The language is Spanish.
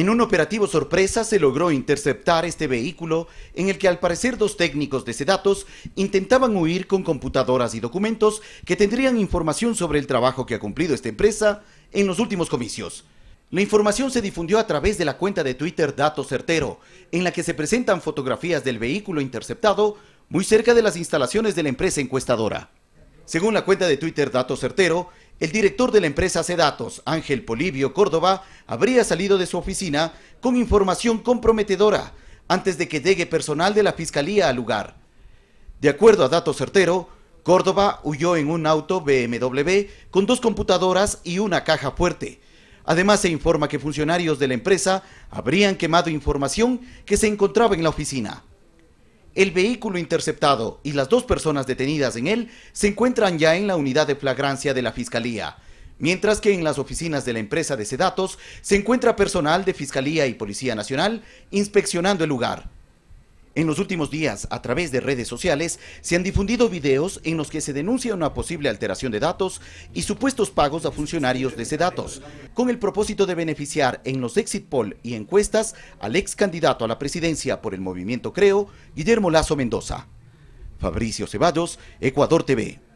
En un operativo sorpresa se logró interceptar este vehículo en el que al parecer dos técnicos de Sedatos intentaban huir con computadoras y documentos que tendrían información sobre el trabajo que ha cumplido esta empresa en los últimos comicios. La información se difundió a través de la cuenta de Twitter Dato Certero, en la que se presentan fotografías del vehículo interceptado muy cerca de las instalaciones de la empresa encuestadora. Según la cuenta de Twitter Dato Certero, el director de la empresa C-Datos, Ángel Polivio Córdoba, habría salido de su oficina con información comprometedora antes de que llegue personal de la Fiscalía al lugar. De acuerdo a datos certero, Córdoba huyó en un auto BMW con dos computadoras y una caja fuerte. Además, se informa que funcionarios de la empresa habrían quemado información que se encontraba en la oficina. El vehículo interceptado y las dos personas detenidas en él se encuentran ya en la unidad de flagrancia de la Fiscalía, mientras que en las oficinas de la empresa de Sedatos se encuentra personal de Fiscalía y Policía Nacional inspeccionando el lugar. En los últimos días, a través de redes sociales, se han difundido videos en los que se denuncia una posible alteración de datos y supuestos pagos a funcionarios de ese datos, con el propósito de beneficiar en los exit poll y encuestas al ex candidato a la presidencia por el movimiento Creo, Guillermo Lazo Mendoza. Fabricio Ceballos, Ecuador TV.